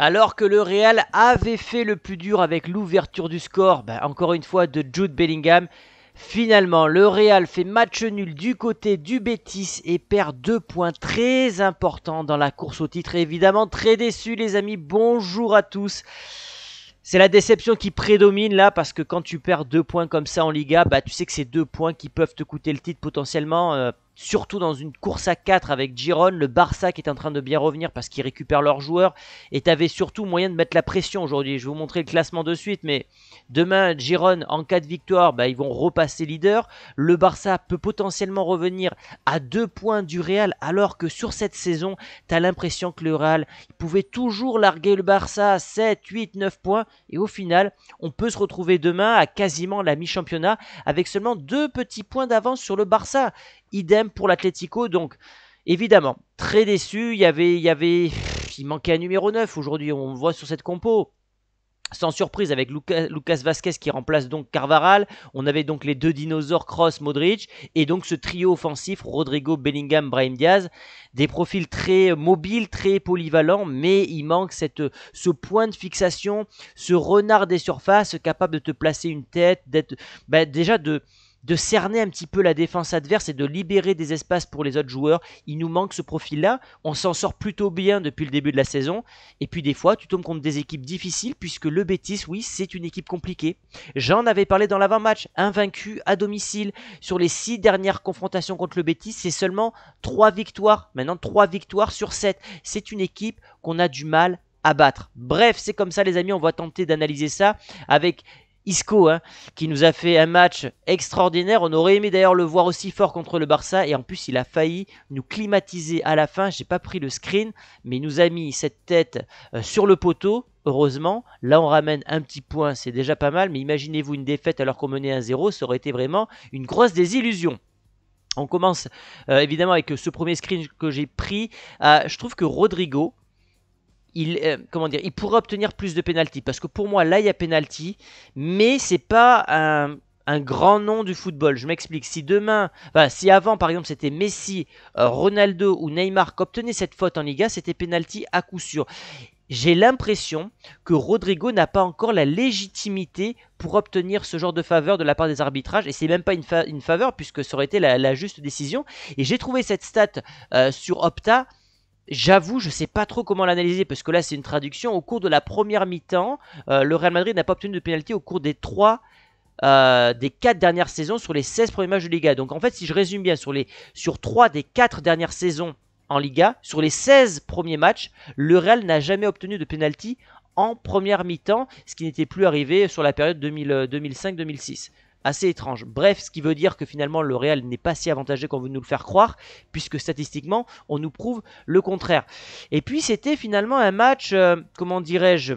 Alors que le Real avait fait le plus dur avec l'ouverture du score, ben, encore une fois de Jude Bellingham, finalement le Real fait match nul du côté du Betis et perd deux points très importants dans la course au titre. évidemment très déçu les amis, bonjour à tous. C'est la déception qui prédomine là parce que quand tu perds deux points comme ça en Liga, bah tu sais que c'est deux points qui peuvent te coûter le titre potentiellement. Euh, surtout dans une course à 4 avec Giron, le Barça qui est en train de bien revenir parce qu'ils récupèrent leurs joueurs, et tu avais surtout moyen de mettre la pression aujourd'hui. Je vais vous montrer le classement de suite, mais demain, Giron, en cas de victoire, bah, ils vont repasser leader. Le Barça peut potentiellement revenir à 2 points du Real, alors que sur cette saison, tu as l'impression que le Real pouvait toujours larguer le Barça à 7, 8, 9 points, et au final, on peut se retrouver demain à quasiment la mi-championnat avec seulement deux petits points d'avance sur le Barça. Idem pour l'Atlético. Donc, évidemment, très déçu. Il y avait, il y avait, il manquait un numéro 9 aujourd'hui. On voit sur cette compo. Sans surprise, avec Lucas, Lucas Vasquez qui remplace donc Carvaral, on avait donc les deux dinosaures Cross, Modric, et donc ce trio offensif Rodrigo, Bellingham, Brahim Diaz, des profils très mobiles, très polyvalents, mais il manque ce point de fixation, ce renard des surfaces capable de te placer une tête, d'être bah, déjà de de cerner un petit peu la défense adverse et de libérer des espaces pour les autres joueurs. Il nous manque ce profil-là. On s'en sort plutôt bien depuis le début de la saison. Et puis des fois, tu tombes contre des équipes difficiles puisque le Bétis, oui, c'est une équipe compliquée. J'en avais parlé dans l'avant-match, invaincu à domicile. Sur les six dernières confrontations contre le Betis, c'est seulement 3 victoires. Maintenant, 3 victoires sur 7. C'est une équipe qu'on a du mal à battre. Bref, c'est comme ça les amis, on va tenter d'analyser ça avec Isco, hein, qui nous a fait un match extraordinaire. On aurait aimé d'ailleurs le voir aussi fort contre le Barça. Et en plus, il a failli nous climatiser à la fin. J'ai pas pris le screen, mais il nous a mis cette tête euh, sur le poteau. Heureusement, là on ramène un petit point, c'est déjà pas mal, mais imaginez-vous une défaite alors qu'on menait 1-0, ça aurait été vraiment une grosse désillusion. On commence euh, évidemment avec ce premier screen que j'ai pris. Ah, je trouve que Rodrigo, il, euh, comment dire, il pourra obtenir plus de pénalty. Parce que pour moi, là, il y a pénalty, mais c'est pas un, grand nom du football. Je m'explique. Si demain, si avant, par exemple, c'était Messi, euh, Ronaldo ou Neymar qui obtenaient cette faute en Liga, c'était pénalty à coup sûr. J'ai l'impression que Rodrigo n'a pas encore la légitimité pour obtenir ce genre de faveur de la part des arbitrages. Et c'est même pas une, faveur puisque ça aurait été la, juste décision. Et j'ai trouvé cette stat euh, sur Opta J'avoue, je ne sais pas trop comment l'analyser parce que là c'est une traduction. Au cours de la première mi-temps, euh, le Real Madrid n'a pas obtenu de pénalty au cours des euh, des 4 dernières saisons sur les 16 premiers matchs de Liga. Donc en fait, si je résume bien, sur, les, sur 3 des 4 dernières saisons en Liga, sur les 16 premiers matchs, le Real n'a jamais obtenu de pénalty en première mi-temps, ce qui n'était plus arrivé sur la période 2005-2006 assez étrange. Bref, ce qui veut dire que finalement le Real n'est pas si avantageux qu'on veut nous le faire croire, puisque statistiquement on nous prouve le contraire. Et puis c'était finalement un match, euh, comment dirais-je,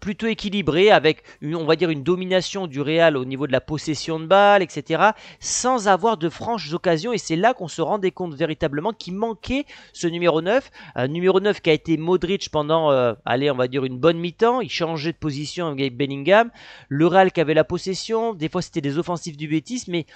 plutôt équilibré avec une, on va dire une domination du Real au niveau de la possession de balles, etc. sans avoir de franches occasions et c'est là qu'on se rendait compte véritablement qu'il manquait ce numéro 9, un numéro 9 qui a été Modric pendant euh, allez, on va dire une bonne mi-temps, il changeait de position avec Bellingham, le Real qui avait la possession, des fois c'était des offensives du Betis mais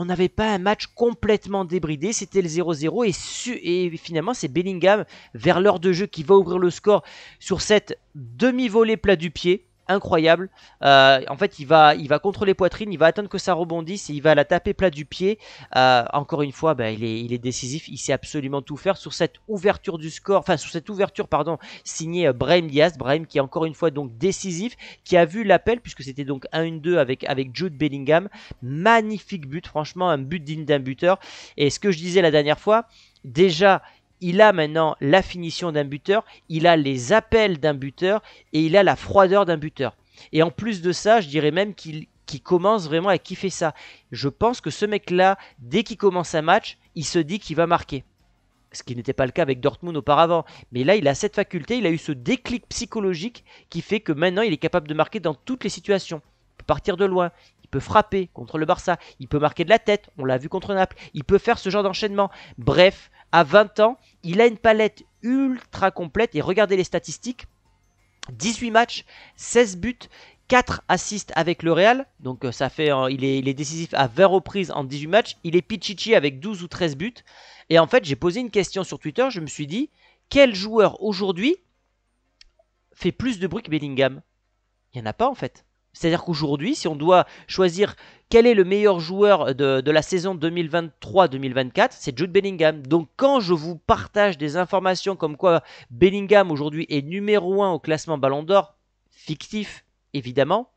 on n'avait pas un match complètement débridé, c'était le 0-0 et, finalement c'est Bellingham vers l'heure de jeu qui va ouvrir le score sur cette demi-volée plat du pied incroyable. Euh, en fait, il va, il va les poitrines, il va attendre que ça rebondisse et il va la taper plat du pied. Euh, encore une fois, ben, il, est, décisif, il sait absolument tout faire sur cette ouverture du score, enfin sur cette ouverture, pardon, signée euh, Brahim Diaz. Brahim qui est encore une fois donc décisif, qui a vu l'appel puisque c'était donc 1-1-2 avec, avec Jude Bellingham. Magnifique but, franchement, un but digne d'un buteur. Et ce que je disais la dernière fois, déjà, il a maintenant la finition d'un buteur, il a les appels d'un buteur et il a la froideur d'un buteur. Et en plus de ça, je dirais même qu'il commence vraiment à kiffer ça. Je pense que ce mec-là, dès qu'il commence un match, il se dit qu'il va marquer. Ce qui n'était pas le cas avec Dortmund auparavant. Mais là, il a cette faculté, il a eu ce déclic psychologique qui fait que maintenant, il est capable de marquer dans toutes les situations. Il peut partir de loin, il peut frapper contre le Barça, il peut marquer de la tête, on l'a vu contre Naples, il peut faire ce genre d'enchaînement. Bref, à 20 ans, il a une palette ultra complète et regardez les statistiques. 18 matchs, 16 buts, 4 assists avec le Real. Donc euh, ça fait euh, il, est, il, est, décisif à 20 reprises en 18 matchs, il est Pichichi avec 12 ou 13 buts. Et en fait, j'ai posé une question sur Twitter, je me suis dit quel joueur aujourd'hui fait plus de bruit que Bellingham Il n'y en a pas en fait. C'est-à-dire qu'aujourd'hui, si on doit choisir quel est le meilleur joueur de, la saison 2023-2024, c'est Jude Bellingham. Donc quand je vous partage des informations comme quoi Bellingham aujourd'hui est numéro 1 au classement Ballon d'Or, fictif évidemment,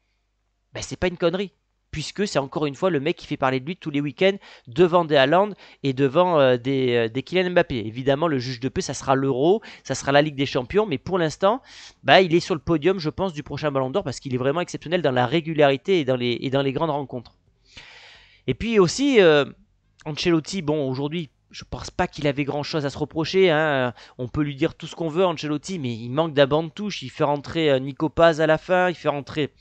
ben, c'est pas une connerie puisque c'est encore une fois le mec qui fait parler de lui tous les week-ends devant des Haaland et devant euh, des, euh, des, Kylian Mbappé. Évidemment, le juge de paix, ça sera l'Euro, ça sera la Ligue des Champions, mais pour l'instant, bah, il est sur le podium, je pense, du prochain Ballon d'Or parce qu'il est vraiment exceptionnel dans la régularité et dans les, dans les grandes rencontres. Et puis aussi, euh, Ancelotti, bon, aujourd'hui, je pense pas qu'il avait grand chose à se reprocher. Hein. On peut lui dire tout ce qu'on veut, Ancelotti, mais il manque de touche Il fait rentrer euh, Nico à la fin, il fait rentrer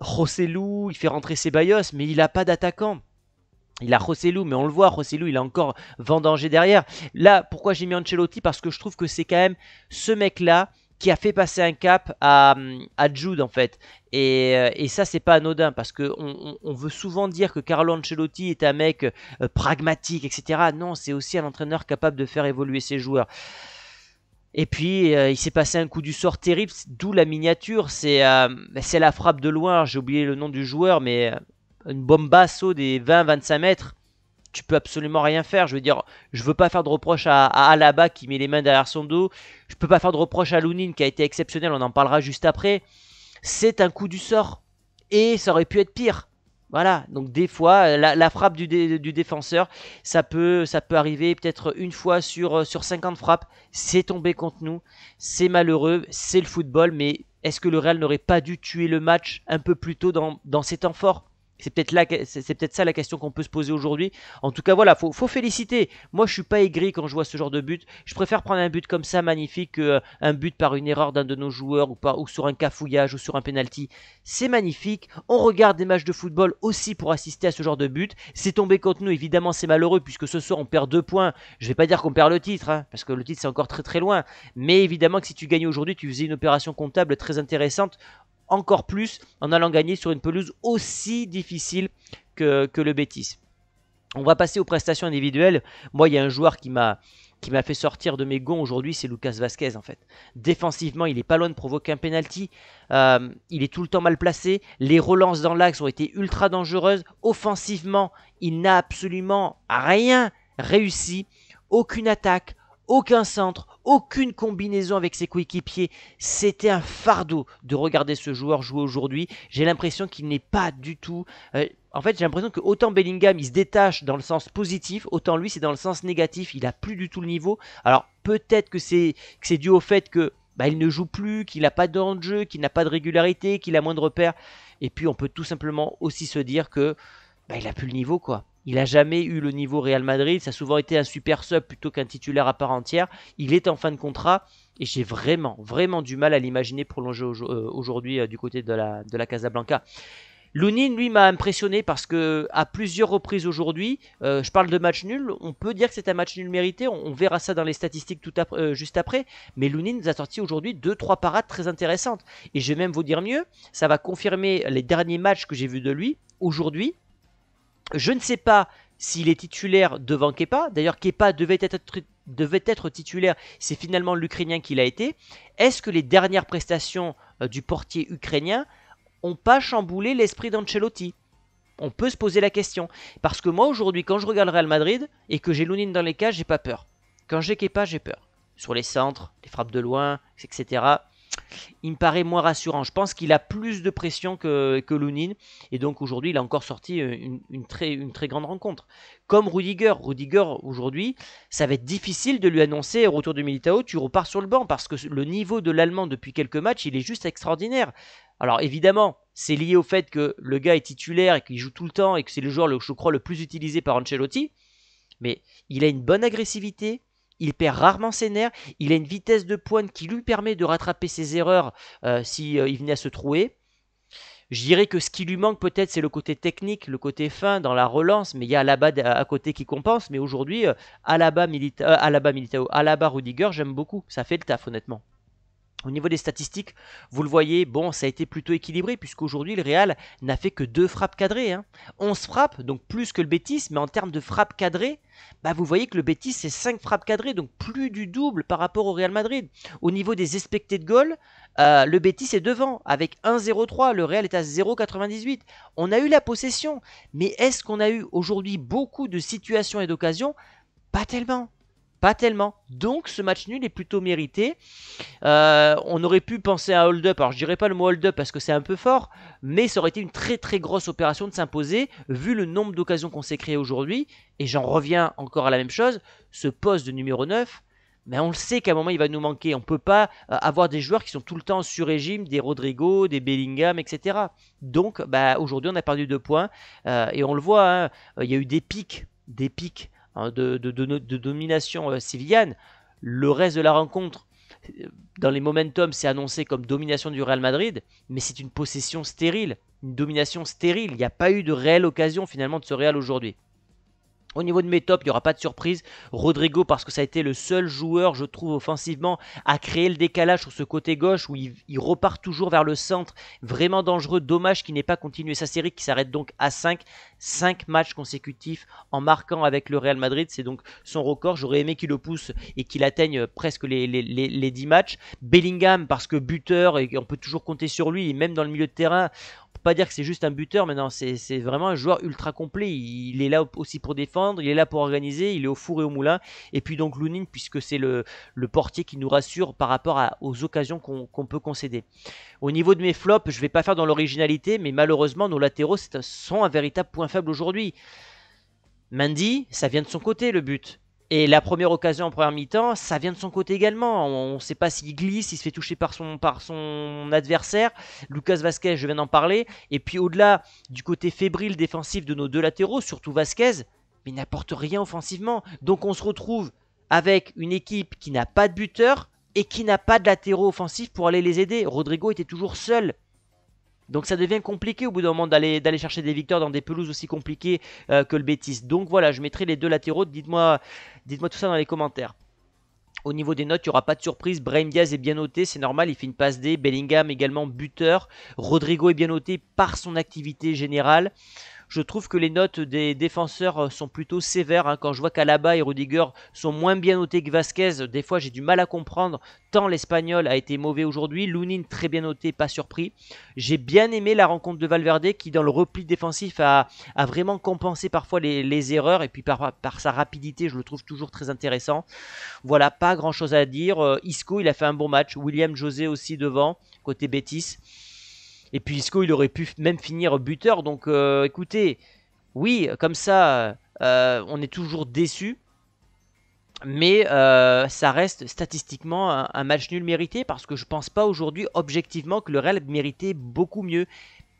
Rossellou, il fait rentrer Ceballos, mais il n'a pas d'attaquant. Il a Rossellou, mais on le voit, Rossellou, il a encore Vendanger derrière. Là, pourquoi j'ai mis Ancelotti Parce que je trouve que c'est quand même ce mec-là qui a fait passer un cap à, Jude en fait. Et, euh, et ça c'est pas anodin parce que on, veut souvent dire que Carlo Ancelotti est un mec euh, pragmatique, etc. Non, c'est aussi un entraîneur capable de faire évoluer ses joueurs. Et puis euh, il s'est passé un coup du sort terrible, d'où la miniature. C'est la frappe de loin, j'ai oublié le nom du joueur, mais une bombe basso des 20-25 mètres tu peux absolument rien faire. Je veux dire, je veux pas faire de reproche à, Alaba qui met les mains derrière son dos. Je peux pas faire de reproche à Lounine qui a été exceptionnel, on en parlera juste après. C'est un coup du sort. Et ça aurait pu être pire. Voilà, donc des fois, la, frappe du, défenseur, ça peut, ça peut arriver peut-être une fois sur, euh, sur 50 frappes. C'est tombé contre nous, c'est malheureux, c'est le football, mais est-ce que le Real n'aurait pas dû tuer le match un peu plus tôt dans, dans ces temps forts c'est peut-être là, c'est peut-être ça la question qu'on peut se poser aujourd'hui. En tout cas, voilà, faut, faut féliciter. Moi, je suis pas aigri quand je vois ce genre de but. Je préfère prendre un but comme ça magnifique qu'un euh, but par une erreur d'un de nos joueurs ou, sur un cafouillage ou sur un penalty. C'est magnifique. On regarde des matchs de football aussi pour assister à ce genre de but. C'est tombé contre nous, évidemment, c'est malheureux puisque ce soir on perd deux points. Je ne vais pas dire qu'on perd le titre, hein, parce que le titre c'est encore très très loin. Mais évidemment que si tu gagnais aujourd'hui, tu faisais une opération comptable très intéressante encore plus en allant gagner sur une pelouse aussi difficile que, le Bétis. On va passer aux prestations individuelles. Moi, il y a un joueur qui m'a qui m'a fait sortir de mes gonds aujourd'hui, c'est Lucas Vasquez en fait. Défensivement, il est pas loin de provoquer un penalty. Euh, il est tout le temps mal placé. Les relances dans l'axe ont été ultra dangereuses. Offensivement, il n'a absolument rien réussi. Aucune attaque, aucun centre, aucune combinaison avec ses coéquipiers. C'était un fardeau de regarder ce joueur jouer aujourd'hui. J'ai l'impression qu'il n'est pas du tout... Euh, en fait, j'ai l'impression que autant Bellingham, il se détache dans le sens positif, autant lui, c'est dans le sens négatif. Il a plus du tout le niveau. Alors peut-être que c'est dû au fait que bah, il ne joue plus, qu'il n'a pas de jeu, qu'il n'a pas de régularité, qu'il a moins de repères. Et puis on peut tout simplement aussi se dire que bah, il a plus le niveau quoi. Il n'a jamais eu le niveau Real Madrid. Ça a souvent été un super sub plutôt qu'un titulaire à part entière. Il est en fin de contrat et j'ai vraiment, vraiment du mal à l'imaginer prolonger euh, aujourd'hui euh, du côté de la, de la Casablanca. Lounine, lui, m'a impressionné parce que à plusieurs reprises aujourd'hui, euh, je parle de match nul, on peut dire que c'est un match nul mérité, on, verra ça dans les statistiques tout juste après, mais Lounine nous a sorti aujourd'hui 2-3 parades très intéressantes. Et je vais même vous dire mieux, ça va confirmer les derniers matchs que j'ai vus de lui. Aujourd'hui, je ne sais pas s'il est titulaire devant Kepa. D'ailleurs, Kepa devait être, titulaire. C'est finalement l'Ukrainien qui l'a été. Est-ce que les dernières prestations euh, du portier ukrainien ont pas chamboulé l'esprit d'Ancelotti On peut se poser la question. Parce que moi, aujourd'hui, quand je regarde le Real Madrid et que j'ai Lounine dans les cages, j'ai pas peur. Quand j'ai Kepa, j'ai peur. Sur les centres, les frappes de loin, etc il me paraît moins rassurant. Je pense qu'il a plus de pression que, que Lounine. Et donc aujourd'hui, il a encore sorti une, très, grande rencontre. Comme Rudiger. Rudiger, aujourd'hui, ça va être difficile de lui annoncer retour de Militao, tu repars sur le banc. Parce que le niveau de l'Allemand depuis quelques matchs, il est juste extraordinaire. Alors évidemment, c'est lié au fait que le gars est titulaire et qu'il joue tout le temps et que c'est le joueur, je crois, le plus utilisé par Ancelotti. Mais il a une bonne agressivité, il perd rarement ses nerfs, il a une vitesse de pointe qui lui permet de rattraper ses erreurs s'il euh, si, euh, il venait à se trouer. Je dirais que ce qui lui manque peut-être, c'est le côté technique, le côté fin dans la relance, mais il y a Alaba à côté qui compense. Mais aujourd'hui, euh, Alaba, Milita, Alaba Rudiger, j'aime beaucoup. Ça fait le taf, honnêtement. Au niveau des statistiques, vous le voyez, bon, ça a été plutôt équilibré puisqu'aujourd'hui le Real n'a fait que deux frappes cadrées. 11 hein. frappes, donc plus que le Betis, mais en termes de frappes cadrées, bah, vous voyez que le Bétis c'est 5 frappes cadrées, donc plus du double par rapport au Real Madrid. Au niveau des expectés de goal, euh, le Bétis est devant avec 1-0-3, le Real est à 0-98. On a eu la possession, mais est-ce qu'on a eu aujourd'hui beaucoup de situations et d'occasions Pas tellement. Pas tellement. Donc ce match nul est plutôt mérité. Euh, on aurait pu penser à hold-up. Alors je dirais pas le mot hold-up parce que c'est un peu fort, mais ça aurait été une très très grosse opération de s'imposer vu le nombre d'occasions qu'on s'est créées aujourd'hui. Et j'en reviens encore à la même chose. Ce poste de numéro 9, mais ben, on le sait qu'à un moment il va nous manquer. On ne peut pas euh, avoir des joueurs qui sont tout le temps sur régime, des Rodrigo, des Bellingham, etc. Donc bah, aujourd'hui on a perdu deux points euh, et on le voit, hein, il y a eu des pics, des pics Hein, de, domination euh, civile, Le reste de la rencontre, euh, dans les momentum, c'est annoncé comme domination du Real Madrid, mais c'est une possession stérile, une domination stérile. Il n'y a pas eu de réelle occasion finalement de ce Real aujourd'hui. Au niveau de mes tops, il n'y aura pas de surprise. Rodrigo, parce que ça a été le seul joueur, je trouve, offensivement, à créer le décalage sur ce côté gauche où il, repart toujours vers le centre. Vraiment dangereux. Dommage qu'il n'ait pas continué sa série, qui s'arrête donc à 5. 5 matchs consécutifs en marquant avec le Real Madrid. C'est donc son record. J'aurais aimé qu'il le pousse et qu'il atteigne presque les, les, les, 10 matchs. Bellingham, parce que buteur, et on peut toujours compter sur lui, et même dans le milieu de terrain, pas dire que c'est juste un buteur, mais non, c'est vraiment un joueur ultra complet. Il, est là aussi pour défendre, il est là pour organiser, il est au four et au moulin. Et puis donc Lunin puisque c'est le, portier qui nous rassure par rapport aux occasions qu'on peut concéder. Au niveau de mes flops, je vais pas faire dans l'originalité, mais malheureusement, nos latéraux sont un véritable point faible aujourd'hui. Mandy, ça vient de son côté le but. Et la première occasion en première mi-temps, ça vient de son côté également. On ne sait pas s'il glisse, s'il se fait toucher par son, par son adversaire. Lucas Vasquez, je viens d'en parler. Et puis au-delà du côté fébrile défensif de nos deux latéraux, surtout Vasquez, mais n'apporte rien offensivement. Donc on se retrouve avec une équipe qui n'a pas de buteur et qui n'a pas de latéraux offensifs pour aller les aider. Rodrigo était toujours seul donc ça devient compliqué au bout d'un moment d'aller chercher des victoires dans des pelouses aussi compliquées euh, que le Bétis. Donc voilà, je mettrai les deux latéraux. Dites-moi dites tout ça dans les commentaires. Au niveau des notes, il n'y aura pas de surprise. Brahim Diaz est bien noté, c'est normal, il fait une passe D. Bellingham également buteur. Rodrigo est bien noté par son activité générale. Je trouve que les notes des défenseurs euh, sont plutôt sévères. Hein. Quand je vois qu'Alaba et Rudiger sont moins bien notés que Vasquez, des fois j'ai du mal à comprendre tant l'Espagnol a été mauvais aujourd'hui. Lounine, très bien noté, pas surpris. J'ai bien aimé la rencontre de Valverde qui dans le repli défensif a, vraiment compensé parfois les, erreurs et puis par, sa rapidité je le trouve toujours très intéressant. Voilà, pas grand chose à dire. Euh, Isco il a fait un bon match. William José aussi devant, côté bêtise. Et puis Isco, il aurait pu même finir buteur. Donc euh, écoutez, oui, comme ça, euh, on est toujours déçu. Mais euh, ça reste statistiquement un, match nul mérité parce que je pense pas aujourd'hui objectivement que le Real méritait beaucoup mieux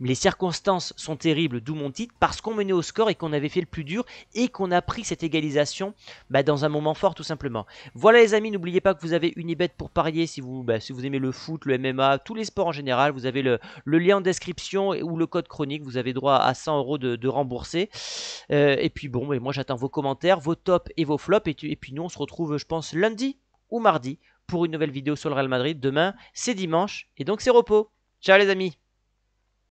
les circonstances sont terribles, d'où mon titre, parce qu'on menait au score et qu'on avait fait le plus dur et qu'on a pris cette égalisation bah, dans un moment fort tout simplement. Voilà les amis, n'oubliez pas que vous avez Unibet pour parier si vous, bah, aimez le foot, le MMA, tous les sports en général. Vous avez le, lien en description ou le code chronique, vous avez droit à 100 euros de, de remboursé. Euh, et puis bon, moi j'attends vos commentaires, vos tops et vos flops. Et, et puis nous on se retrouve je pense lundi ou mardi pour une nouvelle vidéo sur le Real Madrid. Demain c'est dimanche et donc c'est repos. Ciao les amis